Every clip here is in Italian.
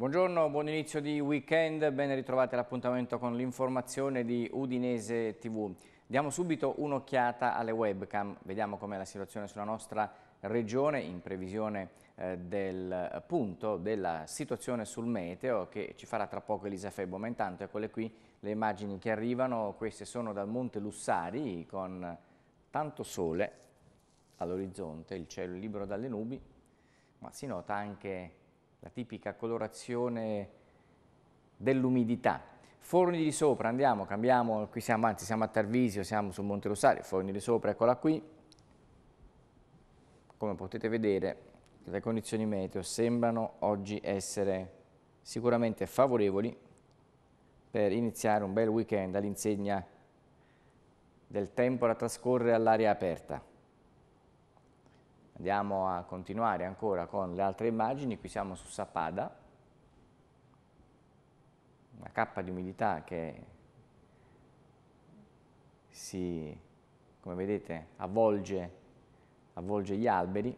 Buongiorno, buon inizio di weekend, ben ritrovate l'appuntamento con l'informazione di Udinese TV. Diamo subito un'occhiata alle webcam, vediamo com'è la situazione sulla nostra regione in previsione eh, del punto della situazione sul meteo che ci farà tra poco Elisa Febbo, ma intanto eccole qui le immagini che arrivano, queste sono dal Monte Lussari con tanto sole all'orizzonte, il cielo libero dalle nubi, ma si nota anche la tipica colorazione dell'umidità. Forni di sopra, andiamo, cambiamo, qui siamo, anzi siamo a Tarvisio, siamo su Monte Rosario, forni di sopra, eccola qui. Come potete vedere le condizioni meteo sembrano oggi essere sicuramente favorevoli per iniziare un bel weekend all'insegna del tempo da trascorrere all'aria aperta. Andiamo a continuare ancora con le altre immagini, qui siamo su Sapada, una cappa di umidità che si, come vedete, avvolge, avvolge gli alberi.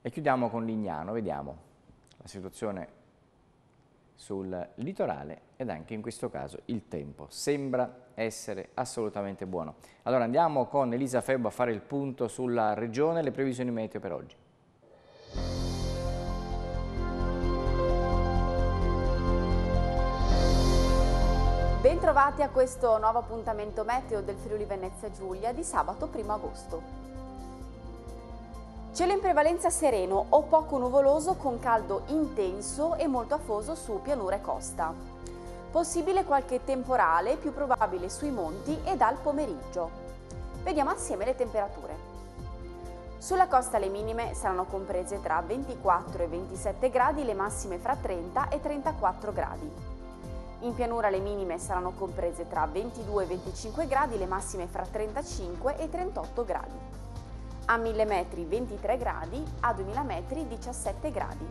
E chiudiamo con Lignano, vediamo la situazione sul litorale ed anche in questo caso il tempo sembra essere assolutamente buono. Allora andiamo con Elisa Febbo a fare il punto sulla regione e le previsioni meteo per oggi. Bentrovati a questo nuovo appuntamento meteo del Friuli Venezia Giulia di sabato 1 agosto. Cielo in prevalenza sereno o poco nuvoloso con caldo intenso e molto afoso su pianura e costa. Possibile qualche temporale, più probabile sui monti e dal pomeriggio. Vediamo assieme le temperature. Sulla costa le minime saranno comprese tra 24 e 27 gradi, le massime fra 30 e 34 gradi. In pianura le minime saranno comprese tra 22 e 25 gradi, le massime fra 35 e 38 gradi. A 1000 metri 23 gradi, a 2000 metri 17 gradi.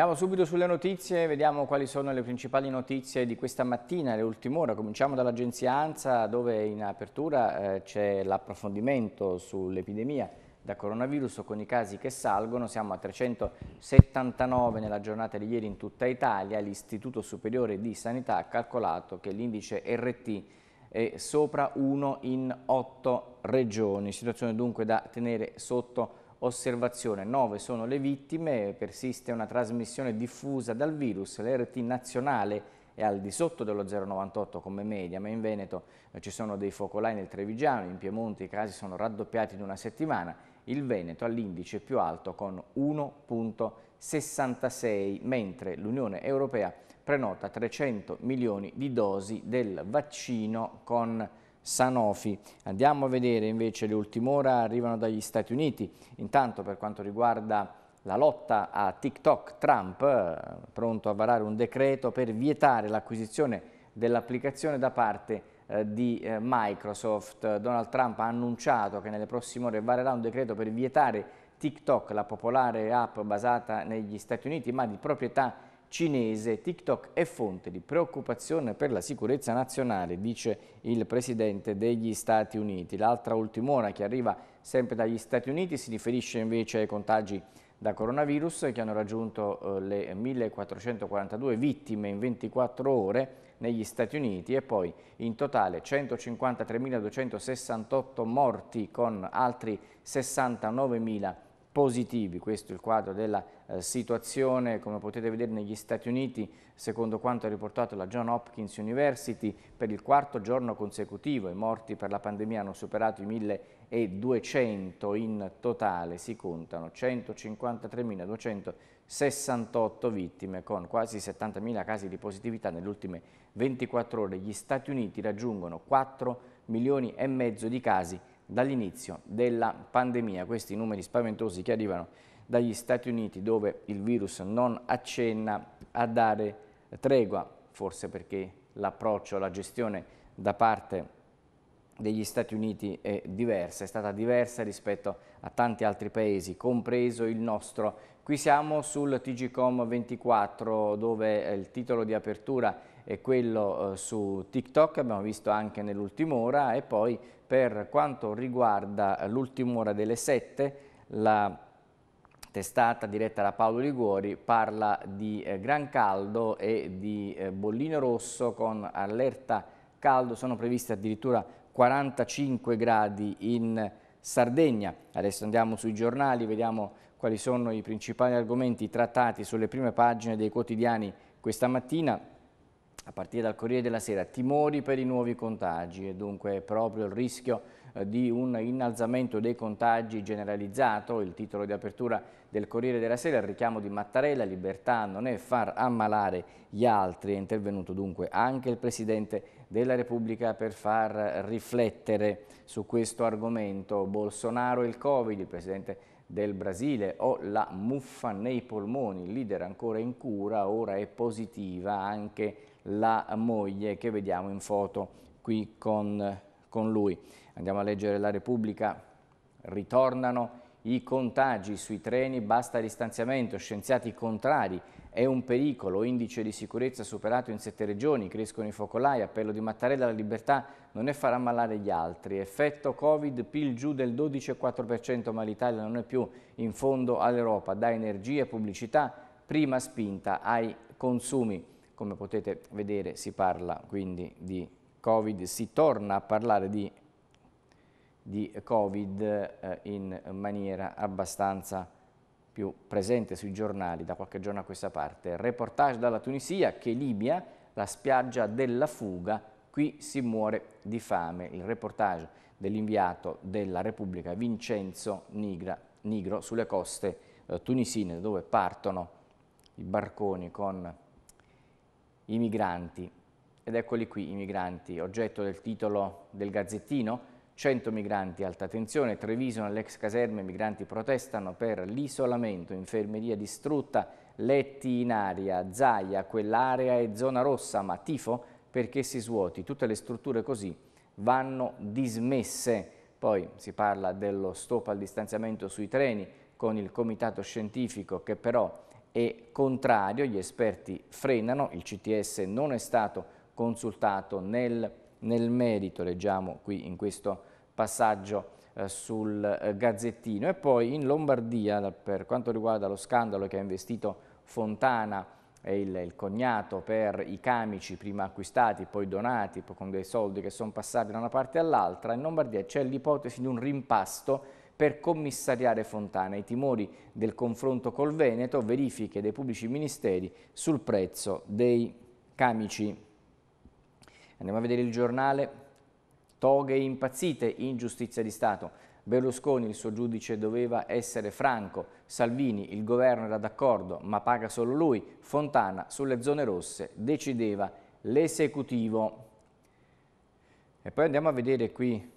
Andiamo subito sulle notizie, vediamo quali sono le principali notizie di questa mattina, le ultime ore. Cominciamo dall'agenzia ANSA dove in apertura eh, c'è l'approfondimento sull'epidemia da coronavirus con i casi che salgono, siamo a 379 nella giornata di ieri in tutta Italia, l'Istituto Superiore di Sanità ha calcolato che l'indice RT è sopra 1 in 8 regioni, situazione dunque da tenere sotto Osservazione 9 sono le vittime, persiste una trasmissione diffusa dal virus, l'RT nazionale è al di sotto dello 0,98 come media, ma in Veneto eh, ci sono dei focolai nel Trevigiano, in Piemonte i casi sono raddoppiati in una settimana, il Veneto all'indice più alto con 1,66, mentre l'Unione Europea prenota 300 milioni di dosi del vaccino con Sanofi. Andiamo a vedere invece le ultime ore arrivano dagli Stati Uniti. Intanto per quanto riguarda la lotta a TikTok, Trump eh, pronto a varare un decreto per vietare l'acquisizione dell'applicazione da parte eh, di eh, Microsoft. Donald Trump ha annunciato che nelle prossime ore varerà un decreto per vietare TikTok, la popolare app basata negli Stati Uniti, ma di proprietà cinese. TikTok è fonte di preoccupazione per la sicurezza nazionale, dice il presidente degli Stati Uniti. L'altra ultimona che arriva sempre dagli Stati Uniti si riferisce invece ai contagi da coronavirus che hanno raggiunto eh, le 1442 vittime in 24 ore negli Stati Uniti e poi in totale 153.268 morti con altri 69.000 positivi, questo è il quadro della eh, situazione, come potete vedere negli Stati Uniti, secondo quanto ha riportato la John Hopkins University, per il quarto giorno consecutivo i morti per la pandemia hanno superato i 1200 in totale, si contano 153.268 vittime con quasi 70.000 casi di positività nelle ultime 24 ore. Gli Stati Uniti raggiungono 4 milioni e mezzo di casi dall'inizio della pandemia, questi numeri spaventosi che arrivano dagli Stati Uniti dove il virus non accenna a dare tregua, forse perché l'approccio la gestione da parte degli Stati Uniti è diversa, è stata diversa rispetto a tanti altri paesi, compreso il nostro. Qui siamo sul TGCOM 24 dove il titolo di apertura è e quello eh, su TikTok, abbiamo visto anche nell'ultima ora e poi per quanto riguarda eh, l'ultima ora delle 7 la testata diretta da Paolo Liguori parla di eh, gran caldo e di eh, bollino rosso con allerta caldo, sono previste addirittura 45 gradi in Sardegna. Adesso andiamo sui giornali, vediamo quali sono i principali argomenti trattati sulle prime pagine dei quotidiani questa mattina. A partire dal Corriere della Sera, timori per i nuovi contagi e dunque proprio il rischio eh, di un innalzamento dei contagi generalizzato, il titolo di apertura del Corriere della Sera, il richiamo di Mattarella, libertà non è far ammalare gli altri, è intervenuto dunque anche il Presidente della Repubblica per far riflettere su questo argomento. Bolsonaro e il Covid, il Presidente del Brasile o la muffa nei polmoni, il leader ancora in cura, ora è positiva anche la moglie che vediamo in foto qui con, con lui. Andiamo a leggere la Repubblica, ritornano i contagi sui treni, basta distanziamento, scienziati contrari, è un pericolo, indice di sicurezza superato in sette regioni, crescono i focolai, appello di Mattarella, la libertà non è far ammalare gli altri, effetto Covid, PIL giù del 12,4%, ma l'Italia non è più in fondo all'Europa, da energie, pubblicità, prima spinta ai consumi. Come potete vedere si parla quindi di Covid, si torna a parlare di, di Covid eh, in maniera abbastanza più presente sui giornali da qualche giorno a questa parte. Reportage dalla Tunisia che Libia, la spiaggia della fuga, qui si muore di fame. Il reportage dell'inviato della Repubblica Vincenzo Nigra, Nigro sulle coste eh, tunisine dove partono i barconi con i migranti. Ed eccoli qui i migranti, oggetto del titolo del Gazzettino, 100 migranti alta tensione, Treviso nell'ex caserme, migranti protestano per l'isolamento, infermeria distrutta, letti in aria, Zaia, quell'area è zona rossa, ma tifo perché si svuoti, tutte le strutture così vanno dismesse. Poi si parla dello stop al distanziamento sui treni con il comitato scientifico che però è contrario, gli esperti frenano, il CTS non è stato consultato nel, nel merito, leggiamo qui in questo passaggio eh, sul eh, Gazzettino. E poi in Lombardia, per quanto riguarda lo scandalo che ha investito Fontana e il, il cognato per i camici prima acquistati, poi donati, con dei soldi che sono passati da una parte all'altra, in Lombardia c'è l'ipotesi di un rimpasto per commissariare Fontana i timori del confronto col Veneto, verifiche dei pubblici ministeri sul prezzo dei camici. Andiamo a vedere il giornale. Toghe impazzite, ingiustizia di Stato. Berlusconi, il suo giudice, doveva essere franco. Salvini, il governo era d'accordo, ma paga solo lui. Fontana, sulle zone rosse, decideva l'esecutivo. E poi andiamo a vedere qui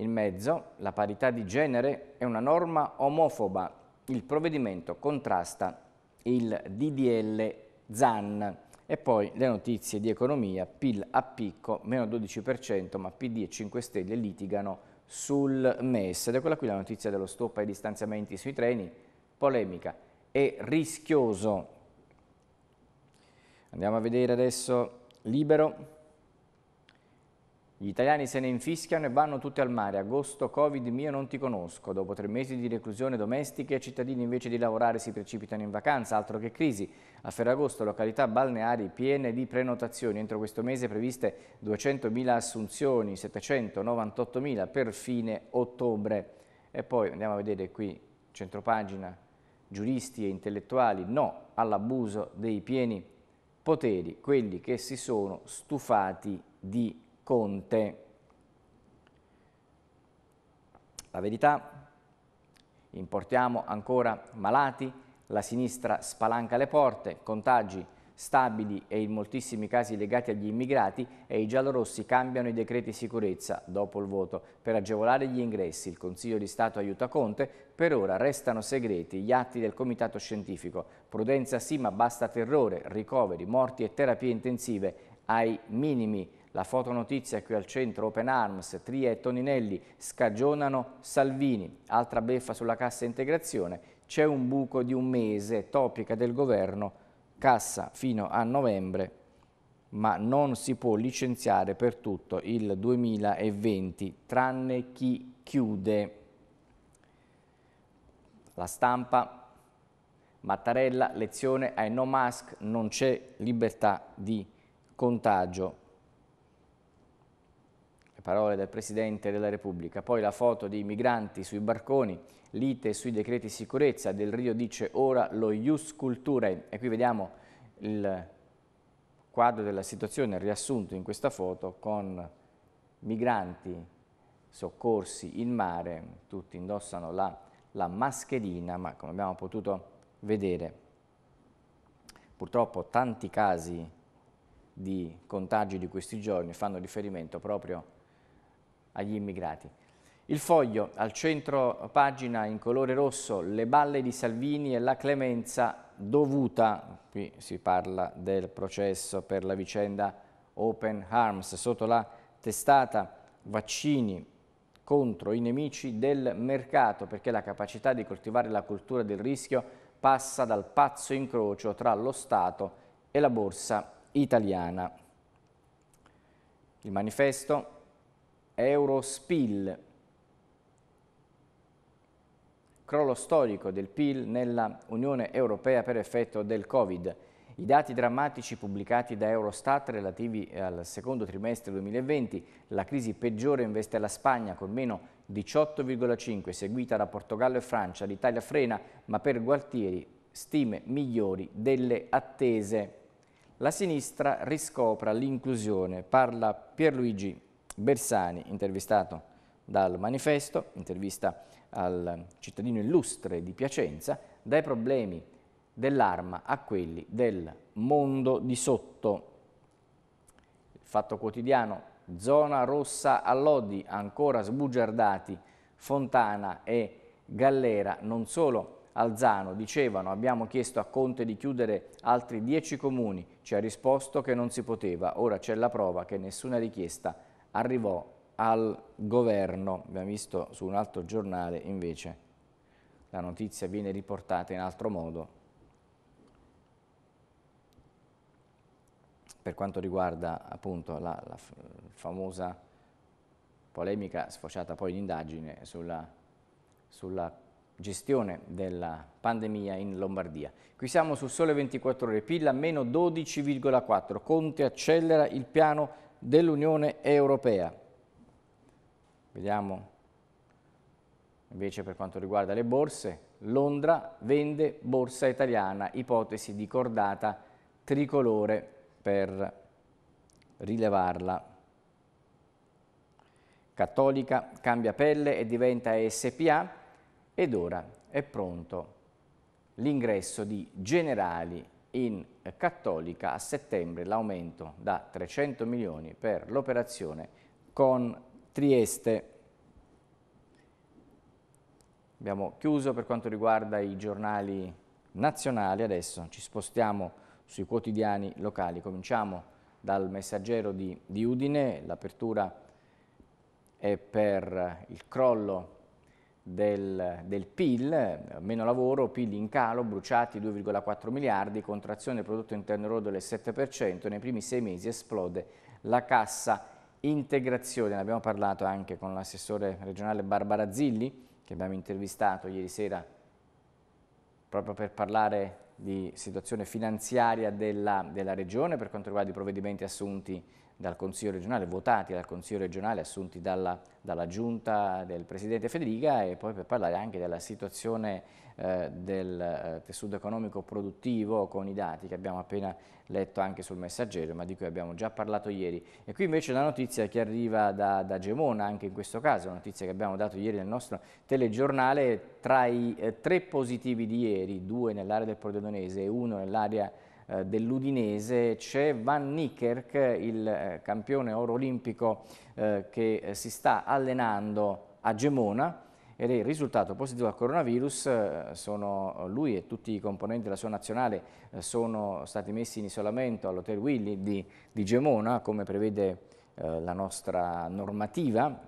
in mezzo, la parità di genere è una norma omofoba. Il provvedimento contrasta il DDL ZAN. E poi le notizie di economia, PIL a picco, meno 12%, ma PD e 5 Stelle litigano sul MES. Ed è quella qui la notizia dello stop ai distanziamenti sui treni, polemica e rischioso. Andiamo a vedere adesso Libero. Gli italiani se ne infischiano e vanno tutti al mare. Agosto, Covid, mio non ti conosco. Dopo tre mesi di reclusione domestica, i cittadini invece di lavorare si precipitano in vacanza, altro che crisi. A Ferragosto, località balneari piene di prenotazioni. Entro questo mese previste 200.000 assunzioni, 798.000 per fine ottobre. E poi andiamo a vedere qui, centropagina, giuristi e intellettuali, no all'abuso dei pieni poteri, quelli che si sono stufati di Conte. La verità, importiamo ancora malati, la sinistra spalanca le porte, contagi stabili e in moltissimi casi legati agli immigrati e i giallorossi cambiano i decreti sicurezza dopo il voto. Per agevolare gli ingressi il Consiglio di Stato aiuta Conte, per ora restano segreti gli atti del Comitato Scientifico. Prudenza sì ma basta terrore, ricoveri, morti e terapie intensive ai minimi la fotonotizia qui al centro, Open Arms, Tria e Toninelli scagionano Salvini. Altra beffa sulla cassa integrazione, c'è un buco di un mese, topica del governo, cassa fino a novembre, ma non si può licenziare per tutto il 2020, tranne chi chiude. La stampa Mattarella, lezione ai no mask, non c'è libertà di contagio le parole del Presidente della Repubblica, poi la foto di migranti sui barconi, lite sui decreti sicurezza, Del Rio dice ora lo Ius Culture e qui vediamo il quadro della situazione riassunto in questa foto con migranti soccorsi in mare, tutti indossano la, la mascherina ma come abbiamo potuto vedere purtroppo tanti casi di contagi di questi giorni fanno riferimento proprio a agli immigrati. Il foglio, al centro pagina in colore rosso, le balle di Salvini e la clemenza dovuta, qui si parla del processo per la vicenda Open Arms, sotto la testata vaccini contro i nemici del mercato, perché la capacità di coltivare la cultura del rischio passa dal pazzo incrocio tra lo Stato e la borsa italiana. Il manifesto Eurospill. Crollo storico del PIL nella Unione Europea per effetto del Covid. I dati drammatici pubblicati da Eurostat relativi eh, al secondo trimestre 2020, la crisi peggiore investe la Spagna con meno 18,5, seguita da Portogallo e Francia, l'Italia frena, ma per Gualtieri stime migliori delle attese. La sinistra riscopra l'inclusione, parla Pierluigi Bersani, intervistato dal manifesto, intervista al cittadino illustre di Piacenza, dai problemi dell'arma a quelli del mondo di sotto. Il fatto quotidiano, zona rossa a Lodi, ancora sbugiardati, Fontana e Gallera, non solo Alzano, dicevano abbiamo chiesto a Conte di chiudere altri dieci comuni, ci ha risposto che non si poteva, ora c'è la prova che nessuna richiesta è arrivò al governo, abbiamo visto su un altro giornale invece, la notizia viene riportata in altro modo, per quanto riguarda appunto la, la famosa polemica sfociata poi in indagine sulla, sulla gestione della pandemia in Lombardia. Qui siamo su Sole 24 Ore, Pilla meno 12,4, Conte accelera il piano dell'Unione Europea. Vediamo invece per quanto riguarda le borse, Londra vende borsa italiana, ipotesi di cordata tricolore per rilevarla. Cattolica cambia pelle e diventa SPA ed ora è pronto l'ingresso di Generali in Cattolica a settembre l'aumento da 300 milioni per l'operazione con Trieste. Abbiamo chiuso per quanto riguarda i giornali nazionali, adesso ci spostiamo sui quotidiani locali. Cominciamo dal messaggero di, di Udine, l'apertura è per il crollo del, del PIL, meno lavoro, PIL in calo, bruciati 2,4 miliardi, contrazione del prodotto interno lordo del 7%, nei primi sei mesi esplode la cassa integrazione, ne abbiamo parlato anche con l'assessore regionale Barbara Zilli, che abbiamo intervistato ieri sera proprio per parlare di situazione finanziaria della, della regione per quanto riguarda i provvedimenti assunti dal Consiglio regionale, votati dal Consiglio regionale, assunti dalla, dalla Giunta del Presidente Federica e poi per parlare anche della situazione eh, del eh, tessuto economico produttivo con i dati che abbiamo appena letto anche sul messaggero ma di cui abbiamo già parlato ieri. E qui invece la notizia che arriva da, da Gemona anche in questo caso, una notizia che abbiamo dato ieri nel nostro telegiornale, tra i eh, tre positivi di ieri, due nell'area del Pordenonese e uno nell'area eh, dell'Udinese c'è Van Niekerk, il eh, campione oro olimpico eh, che si sta allenando a Gemona ed è il risultato positivo al coronavirus, sono lui e tutti i componenti della sua nazionale sono stati messi in isolamento all'Hotel Willy di, di Gemona come prevede la nostra normativa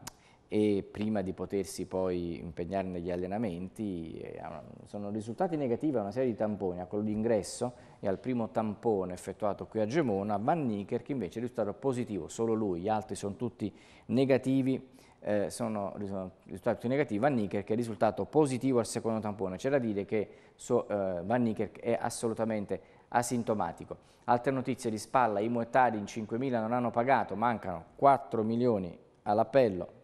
e prima di potersi poi impegnare negli allenamenti eh, sono risultati negativi a una serie di tamponi, a quello di ingresso e al primo tampone effettuato qui a Gemona, Van Nicker che invece è risultato positivo, solo lui, gli altri sono tutti negativi, eh, sono risultati tutti negativi, Van Nicker che è risultato positivo al secondo tampone, c'è da dire che so, eh, Van Nicker è assolutamente asintomatico. Altre notizie di spalla, i muetari in 5.000 non hanno pagato, mancano 4 milioni all'appello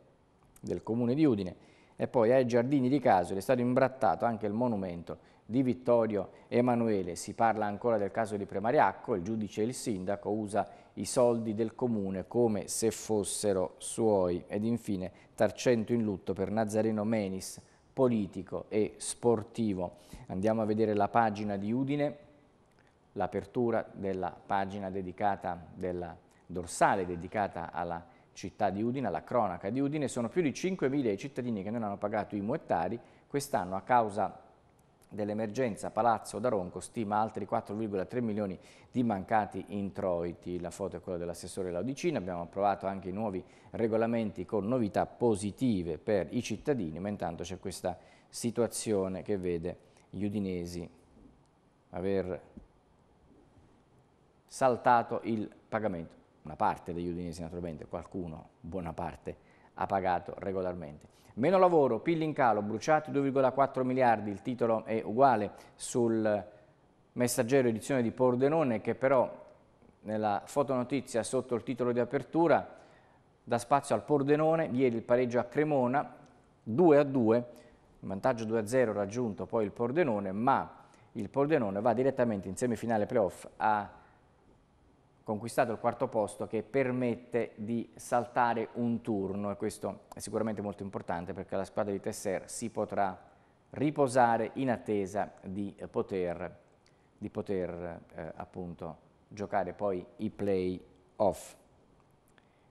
del comune di Udine e poi ai giardini di Casoli è stato imbrattato anche il monumento di Vittorio Emanuele. Si parla ancora del caso di Premariacco, il giudice e il sindaco usa i soldi del comune come se fossero suoi. Ed infine Tarcento in lutto per Nazareno Menis, politico e sportivo. Andiamo a vedere la pagina di Udine, l'apertura della pagina dedicata, della dorsale dedicata alla città di Udine, alla cronaca di Udine, sono più di 5.000 i cittadini che non hanno pagato i muettari quest'anno a causa dell'emergenza Palazzo da Ronco stima altri 4,3 milioni di mancati introiti. La foto è quella dell'assessore Laudicina, abbiamo approvato anche i nuovi regolamenti con novità positive per i cittadini, ma intanto c'è questa situazione che vede gli udinesi aver saltato il pagamento una parte degli udinesi naturalmente, qualcuno, buona parte, ha pagato regolarmente. Meno lavoro, PIL in calo, bruciati 2,4 miliardi, il titolo è uguale sul messaggero edizione di Pordenone che però nella fotonotizia sotto il titolo di apertura dà spazio al Pordenone, ieri il pareggio a Cremona, 2 a 2, vantaggio 2 a 0 raggiunto poi il Pordenone, ma il Pordenone va direttamente in semifinale playoff a conquistato il quarto posto che permette di saltare un turno e questo è sicuramente molto importante perché la squadra di Tesser si potrà riposare in attesa di poter, di poter eh, appunto, giocare poi i play off.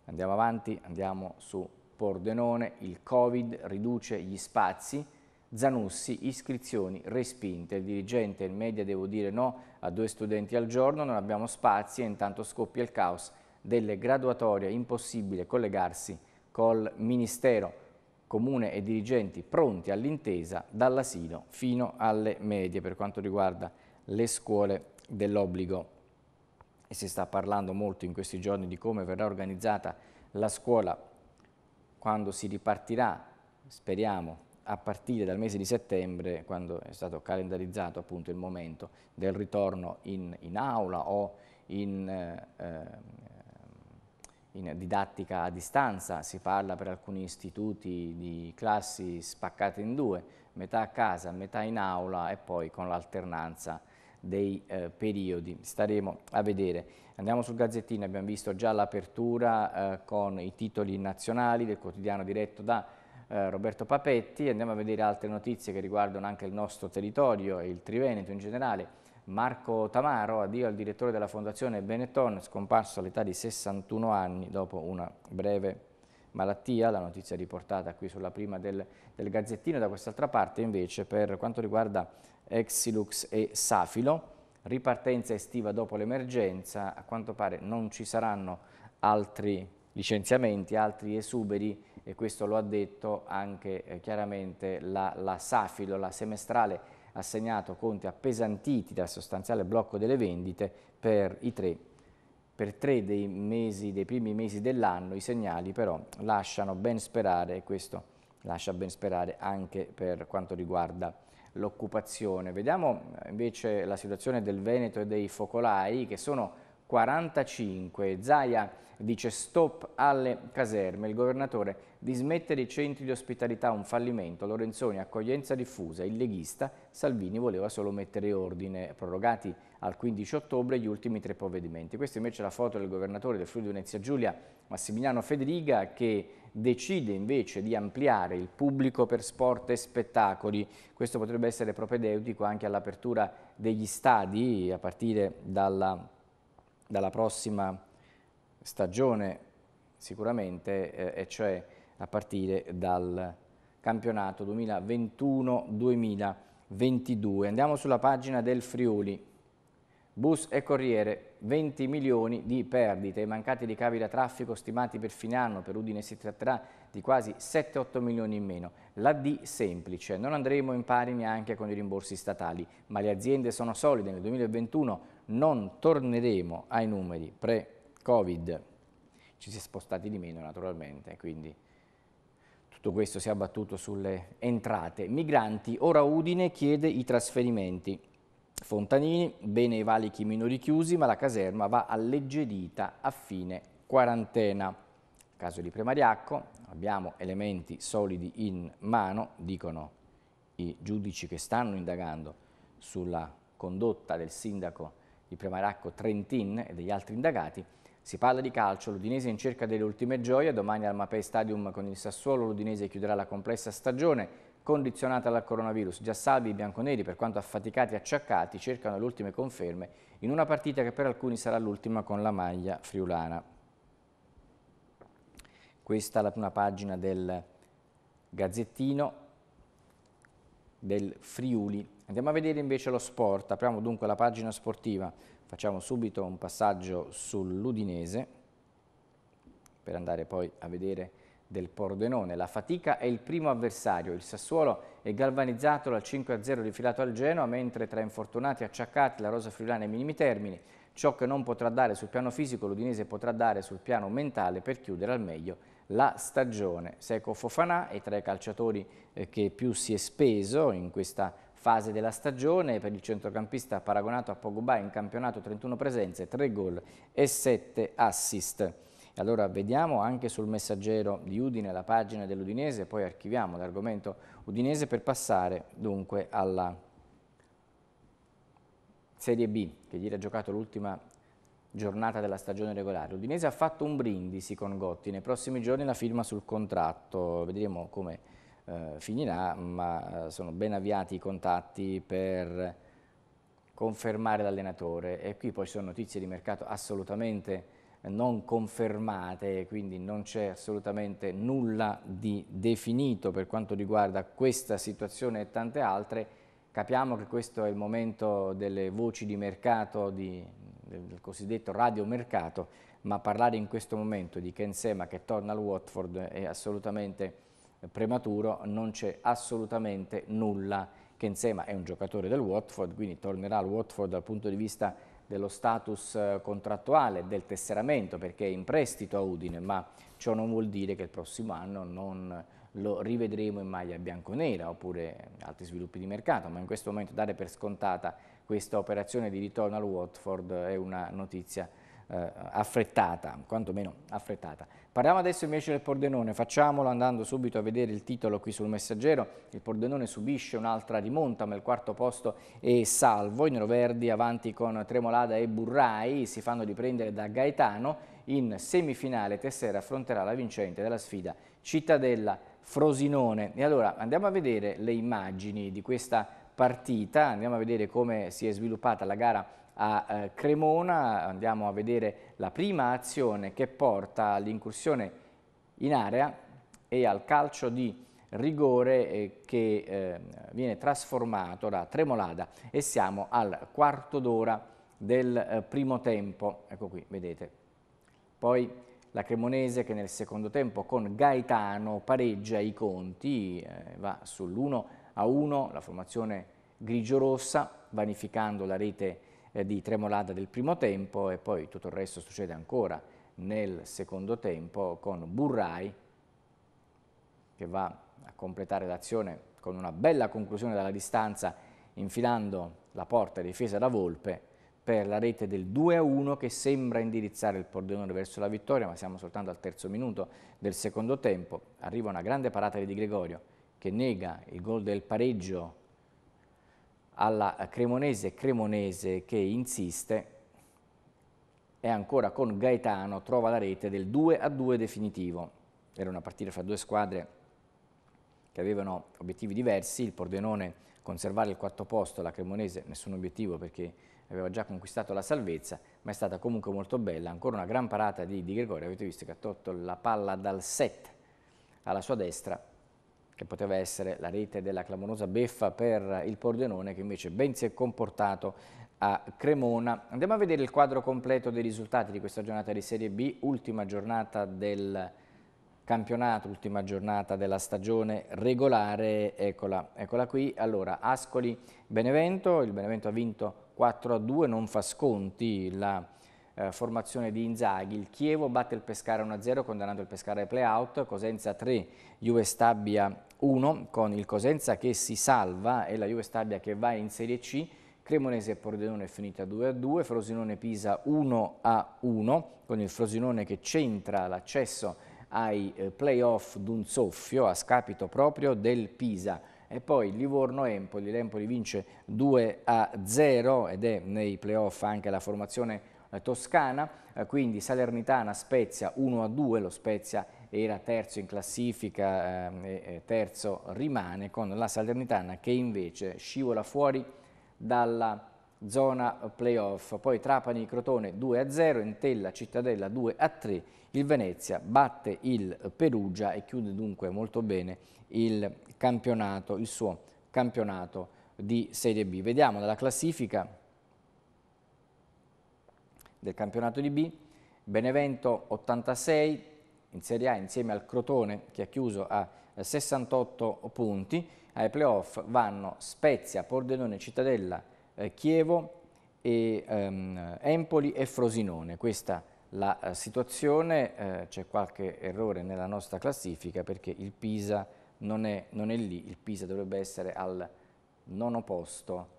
Andiamo avanti, andiamo su Pordenone, il Covid riduce gli spazi, Zanussi, iscrizioni respinte. Il dirigente in media devo dire no a due studenti al giorno, non abbiamo spazi e intanto scoppia il caos delle graduatorie, impossibile collegarsi col Ministero. Comune e dirigenti pronti all'intesa dall'asilo fino alle medie per quanto riguarda le scuole dell'obbligo. E si sta parlando molto in questi giorni di come verrà organizzata la scuola quando si ripartirà, speriamo, a partire dal mese di settembre, quando è stato calendarizzato appunto il momento del ritorno in, in aula o in, eh, ehm, in, didattica a distanza, si parla per alcuni istituti di classi spaccate in due, metà a casa, metà in aula e poi con l'alternanza dei eh, periodi. Staremo a vedere. Andiamo sul Gazzettino, abbiamo visto già l'apertura eh, con i titoli nazionali del quotidiano diretto da eh, Roberto Papetti. Andiamo a vedere altre notizie che riguardano anche il nostro territorio e il Triveneto in generale. Marco Tamaro, addio al direttore della Fondazione Benetton, scomparso all'età di 61 anni dopo una breve malattia, la notizia riportata qui sulla prima del, del Gazzettino, da quest'altra parte invece per quanto riguarda Exilux e Safilo, ripartenza estiva dopo l'emergenza, a quanto pare non ci saranno altri licenziamenti, altri esuberi e questo lo ha detto anche eh, chiaramente la, la Safilo, la semestrale assegnato conti appesantiti dal sostanziale blocco delle vendite per i tre. Per tre dei, mesi, dei primi mesi dell'anno i segnali però lasciano ben sperare e questo lascia ben sperare anche per quanto riguarda l'occupazione. Vediamo eh, invece la situazione del Veneto e dei focolai che sono 45. Zaia dice stop alle caserme, il governatore dismettere i centri di ospitalità un fallimento, Lorenzoni accoglienza diffusa, il leghista Salvini voleva solo mettere ordine, prorogati al 15 ottobre gli ultimi tre provvedimenti. Questa invece è la foto del governatore del Friuli Venezia Giulia Massimiliano Federica, che decide invece di ampliare il pubblico per sport e spettacoli. Questo potrebbe essere propedeutico anche all'apertura degli stadi a partire dalla dalla prossima stagione sicuramente, eh, e cioè a partire dal campionato 2021-2022. Andiamo sulla pagina del Friuli. Bus e Corriere, 20 milioni di perdite, i mancati ricavi da traffico stimati per fine anno per Udine si tratterà di quasi 7-8 milioni in meno. La D semplice, non andremo in pari neanche con i rimborsi statali, ma le aziende sono solide, nel 2021 non torneremo ai numeri pre-Covid, ci si è spostati di meno naturalmente, quindi tutto questo si è abbattuto sulle entrate. Migranti, ora Udine chiede i trasferimenti. Fontanini, bene i valichi minori chiusi, ma la caserma va alleggerita a fine quarantena caso di Premariacco, abbiamo elementi solidi in mano, dicono i giudici che stanno indagando sulla condotta del sindaco di Premariacco Trentin e degli altri indagati. Si parla di calcio, l'Udinese in cerca delle ultime gioie, domani al Mapei Stadium con il Sassuolo, l'Udinese chiuderà la complessa stagione condizionata dal coronavirus. Già salvi i bianconeri, per quanto affaticati e acciaccati, cercano le ultime conferme in una partita che per alcuni sarà l'ultima con la maglia friulana. Questa è la prima pagina del Gazzettino del Friuli. Andiamo a vedere invece lo sport, apriamo dunque la pagina sportiva, facciamo subito un passaggio sull'Udinese per andare poi a vedere del Pordenone. La fatica è il primo avversario, il Sassuolo è galvanizzato dal 5-0 rifilato al Genoa, mentre tra infortunati e acciaccati la Rosa Friulana ai minimi termini. Ciò che non potrà dare sul piano fisico l'Udinese potrà dare sul piano mentale per chiudere al meglio la stagione. Seco Fofanà è tra i calciatori eh, che più si è speso in questa fase della stagione per il centrocampista paragonato a Pogba in campionato 31 presenze, 3 gol e 7 assist. Allora vediamo anche sul messaggero di Udine la pagina dell'Udinese, poi archiviamo l'argomento udinese per passare dunque alla Serie B, che ieri ha giocato l'ultima giornata della stagione regolare. L'Udinese ha fatto un brindisi con Gotti, nei prossimi giorni la firma sul contratto, vedremo come eh, finirà, ma eh, sono ben avviati i contatti per confermare l'allenatore e qui poi ci sono notizie di mercato assolutamente non confermate, quindi non c'è assolutamente nulla di definito per quanto riguarda questa situazione e tante altre. Capiamo che questo è il momento delle voci di mercato di del, del cosiddetto radiomercato, ma parlare in questo momento di Kensema che torna al Watford è assolutamente eh, prematuro, non c'è assolutamente nulla. Kensema è un giocatore del Watford, quindi tornerà al Watford dal punto di vista dello status eh, contrattuale, del tesseramento, perché è in prestito a Udine, ma ciò non vuol dire che il prossimo anno non lo rivedremo in maglia bianconera oppure altri sviluppi di mercato, ma in questo momento dare per scontata questa operazione di ritorno al Watford è una notizia eh, affrettata, quantomeno affrettata. Parliamo adesso invece del Pordenone, facciamolo andando subito a vedere il titolo qui sul messaggero, il Pordenone subisce un'altra rimonta ma il quarto posto è salvo, i neroverdi avanti con Tremolada e Burrai si fanno riprendere da Gaetano, in semifinale Tessera affronterà la vincente della sfida Cittadella Frosinone. E allora andiamo a vedere le immagini di questa partita, andiamo a vedere come si è sviluppata la gara a eh, Cremona, andiamo a vedere la prima azione che porta all'incursione in area e al calcio di rigore eh, che eh, viene trasformato da Tremolada e siamo al quarto d'ora del primo tempo, ecco qui, vedete. Poi la Cremonese che nel secondo tempo con Gaetano pareggia i conti, va sull'1 a1, la formazione grigio-rossa, vanificando la rete eh, di Tremolada del primo tempo e poi tutto il resto succede ancora nel secondo tempo con Burrai che va a completare l'azione con una bella conclusione dalla distanza infilando la porta difesa da Volpe per la rete del 2-1 che sembra indirizzare il Pordenone verso la vittoria, ma siamo soltanto al terzo minuto del secondo tempo. Arriva una grande parata di Di Gregorio che nega il gol del pareggio alla Cremonese, Cremonese che insiste e ancora con Gaetano trova la rete del 2 a 2 definitivo. Era una partita fra due squadre che avevano obiettivi diversi, il Pordenone conservare il quarto posto, la Cremonese nessun obiettivo perché aveva già conquistato la salvezza, ma è stata comunque molto bella, ancora una gran parata di Di Gregorio, avete visto che ha tolto la palla dal set alla sua destra che poteva essere la rete della clamorosa beffa per il Pordenone che invece ben si è comportato a Cremona. Andiamo a vedere il quadro completo dei risultati di questa giornata di Serie B, ultima giornata del campionato, ultima giornata della stagione regolare, eccola, eccola qui. Allora, Ascoli-Benevento, il Benevento ha vinto 4-2, non fa sconti la eh, formazione di Inzaghi. Il Chievo batte il Pescara 1-0, condannando il Pescara ai playout, Cosenza 3, Juve Stabia 1 con il Cosenza che si salva e la Juve Stabia che va in Serie C, Cremonese e Pordenone è finita 2-2, Frosinone-Pisa 1-1 con il Frosinone che centra l'accesso ai eh, playoff d'un soffio a scapito proprio del Pisa e poi Livorno-Empoli, l'Empoli vince 2-0 ed è nei playoff anche la formazione eh, toscana, eh, quindi Salernitana-Spezia 1-2, lo Spezia era terzo in classifica eh, terzo rimane con la Salernitana che invece scivola fuori dalla zona playoff. Poi Trapani Crotone 2-0, Entella Cittadella 2-3, il Venezia batte il Perugia e chiude dunque molto bene il, campionato, il suo campionato di Serie B. Vediamo dalla classifica del campionato di B, Benevento 86, in Serie A insieme al Crotone che ha chiuso a 68 eh, punti. Ai playoff vanno Spezia, Pordenone, Cittadella, eh, Chievo, e, ehm, Empoli e Frosinone. Questa è la eh, situazione, eh, c'è qualche errore nella nostra classifica perché il Pisa non è, non è lì, il Pisa dovrebbe essere al nono posto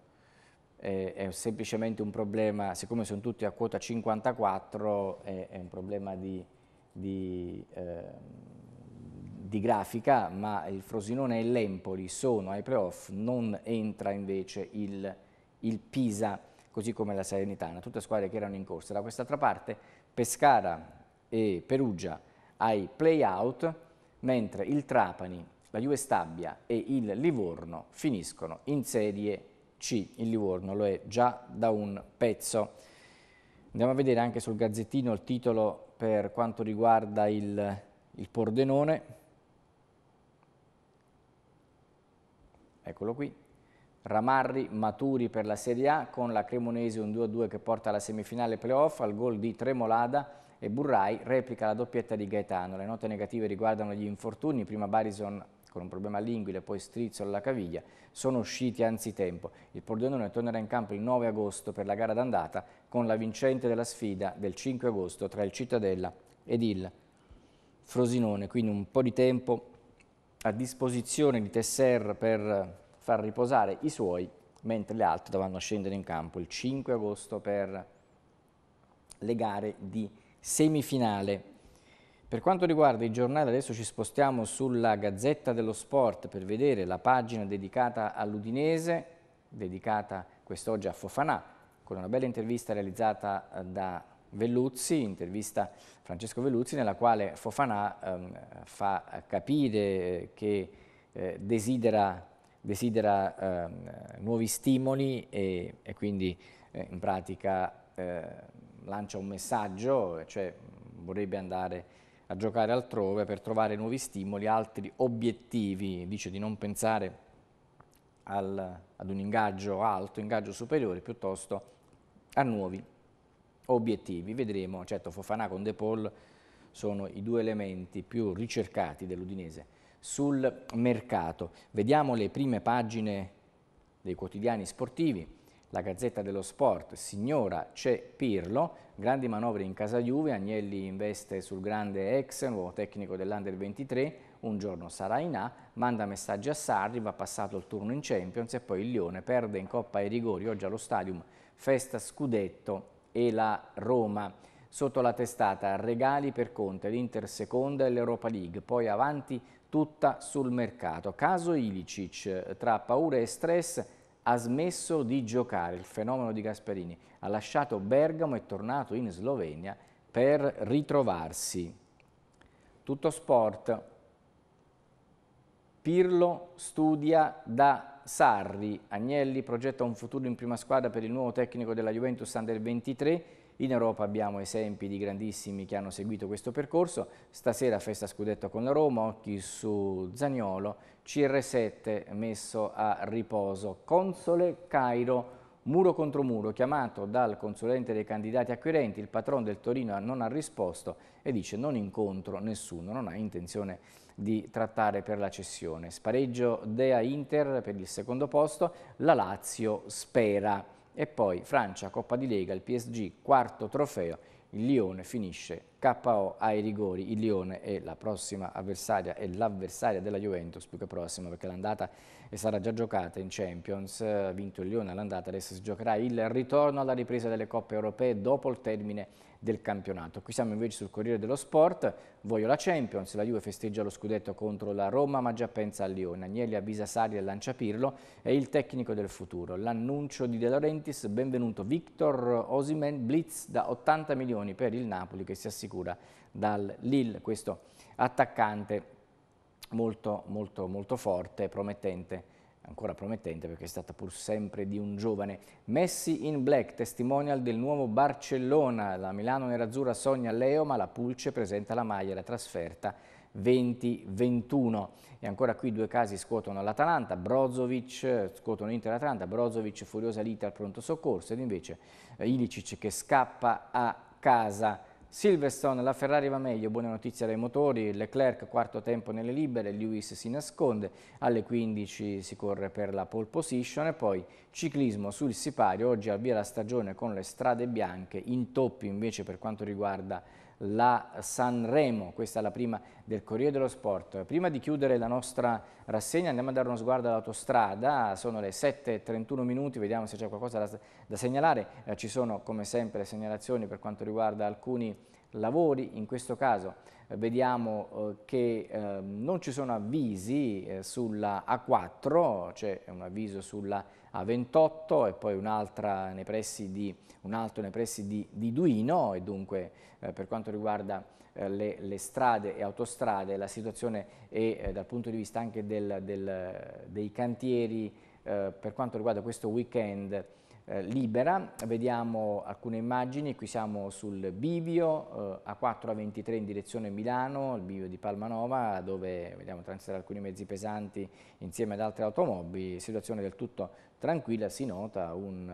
è semplicemente un problema, siccome sono tutti a quota 54, è, un problema di di, eh, di grafica, ma il Frosinone e l'Empoli sono ai playoff, non entra invece il, il Pisa, così come la Salernitana, tutte squadre che erano in corsa. Da quest'altra parte Pescara e Perugia ai play-out, mentre il Trapani, la Juve Stabia e il Livorno finiscono in Serie C. Il Livorno lo è già da un pezzo. Andiamo a vedere anche sul Gazzettino il titolo per quanto riguarda il, il Pordenone, eccolo qui, Ramarri Maturi per la Serie A con la Cremonese un 2-2 che porta alla semifinale playoff al gol di Tremolada e Burrai replica la doppietta di Gaetano. Le note negative riguardano gli infortuni, prima Barison con un problema e poi strizzo alla caviglia, sono usciti anzitempo. Il Pordenone tornerà in campo il 9 agosto per la gara d'andata con la vincente della sfida del 5 agosto tra il Cittadella ed il Frosinone. Quindi un po' di tempo a disposizione di Tesser per far riposare i suoi, mentre le altre dovranno scendere in campo il 5 agosto per le gare di semifinale per quanto riguarda i giornali, adesso ci spostiamo sulla Gazzetta dello Sport per vedere la pagina dedicata all'Udinese, dedicata quest'oggi a Fofanà, con una bella intervista realizzata eh, da Velluzzi, intervista Francesco Velluzzi, nella quale Fofanà ehm, fa capire che eh, desidera, desidera ehm, nuovi stimoli e, e quindi eh, in pratica eh, lancia un messaggio, cioè vorrebbe andare a giocare altrove per trovare nuovi stimoli, altri obiettivi, dice di non pensare al, ad un ingaggio alto, ingaggio superiore, piuttosto a nuovi obiettivi. Vedremo, certo Fofanà con De Paul sono i due elementi più ricercati dell'Udinese sul mercato. Vediamo le prime pagine dei quotidiani sportivi. La Gazzetta dello Sport, signora c'è Pirlo, grandi manovre in casa Juve, Agnelli investe sul grande ex, nuovo tecnico dell'Under 23, un giorno sarà in A, manda messaggi a Sarri, va passato il turno in Champions e poi il Lione perde in Coppa ai rigori, oggi allo Stadium, festa scudetto e la Roma. Sotto la testata regali per Conte, l'Inter seconda e l'Europa League, poi avanti tutta sul mercato. Caso Ilicic, tra paura e stress ha smesso di giocare, il fenomeno di Gasperini, ha lasciato Bergamo e è tornato in Slovenia per ritrovarsi. Tutto sport. Pirlo studia da Sarri, Agnelli progetta un futuro in prima squadra per il nuovo tecnico della Juventus Under 23, in Europa abbiamo esempi di grandissimi che hanno seguito questo percorso. Stasera festa scudetto con la Roma, occhi su Zagnolo, CR7 messo a riposo, Console Cairo muro contro muro, chiamato dal consulente dei candidati acquirenti, il patron del Torino non ha risposto e dice non incontro nessuno, non ha intenzione di trattare per la cessione. Spareggio Dea Inter per il secondo posto, la Lazio spera e poi Francia, Coppa di Lega, il PSG, quarto trofeo, il Lione finisce KO ai rigori il Lione è la prossima avversaria e l'avversaria della Juventus più che prossima perché l'andata sarà già giocata in Champions ha vinto il Lione all'andata adesso si giocherà il ritorno alla ripresa delle coppe europee dopo il termine del campionato qui siamo invece sul Corriere dello Sport voglio la Champions la Juve festeggia lo scudetto contro la Roma ma già pensa al Lione Agnelli avvisa Sari e lancia Pirlo è il tecnico del futuro l'annuncio di De Laurentiis benvenuto Victor Osimen Blitz da 80 milioni per il Napoli che si assicura sicura dal Lille, questo attaccante molto, molto, molto forte, promettente ancora promettente perché è stata pur sempre di un giovane. Messi in black, testimonial del nuovo Barcellona, la Milano nerazzurra sogna Leo ma la Pulce presenta la maglia la trasferta 20-21. E ancora qui due casi scuotono l'Atalanta, Brozovic, scuotono Inter l'Atalanta, Brozovic furiosa lite al pronto soccorso ed invece eh, Ilicic che scappa a casa Silverstone, la Ferrari va meglio, buona notizia dai motori, Leclerc quarto tempo nelle libere, Lewis si nasconde, alle 15 si corre per la pole position e poi ciclismo sul Sipario, oggi avvia la stagione con le strade bianche, intoppi invece per quanto riguarda la Sanremo, questa è la prima del Corriere dello Sport. Prima di chiudere la nostra rassegna andiamo a dare uno sguardo all'autostrada, sono le 7.31 minuti, vediamo se c'è qualcosa da, da segnalare, eh, ci sono come sempre segnalazioni per quanto riguarda alcuni lavori, in questo caso eh, vediamo eh, che ehm, non ci sono avvisi eh, sulla A4, c'è cioè un avviso sulla A4, a 28 e poi un'altra nei pressi di, un altro nei pressi di, di Duino e dunque eh, per quanto riguarda eh, le, le, strade e autostrade la situazione è eh, dal punto di vista anche del, del, dei cantieri eh, per quanto riguarda questo weekend eh, libera, vediamo alcune immagini, qui siamo sul bivio eh, A4-23 a in direzione Milano, il bivio di Palmanova, dove vediamo transitare alcuni mezzi pesanti insieme ad altre automobili, situazione del tutto tranquilla, si nota un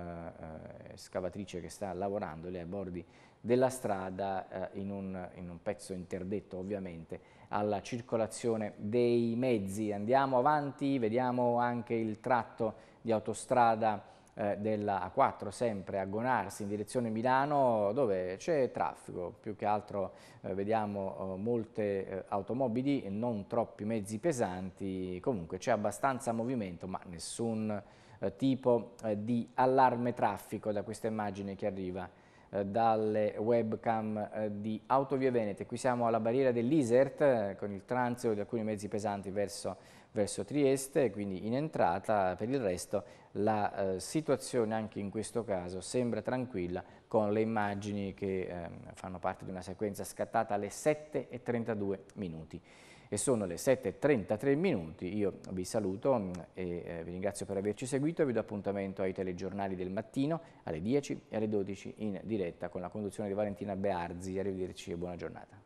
eh, che sta lavorando lì ai bordi della strada eh, in un, in un pezzo interdetto ovviamente alla circolazione dei mezzi. Andiamo avanti, vediamo anche il tratto di autostrada eh, della A4 sempre aggonarsi in direzione Milano dove c'è traffico, più che altro eh, vediamo eh, molte eh, automobili, non troppi mezzi pesanti, comunque c'è abbastanza movimento ma nessun eh, tipo eh, di allarme traffico da questa immagine che arriva dalle webcam di Autovie Venete. Qui siamo alla barriera dell'Isert con il transito di alcuni mezzi pesanti verso verso Trieste, quindi in entrata, per il resto la eh, situazione anche in questo caso sembra tranquilla con le immagini che eh, fanno parte di una sequenza scattata alle 7.32 minuti. E sono le 7.33 minuti, io vi saluto mm, e eh, vi ringrazio per averci seguito, vi do appuntamento ai telegiornali del mattino alle 10 e alle 12 in diretta con la conduzione di Valentina Bearzi, arrivederci e buona giornata.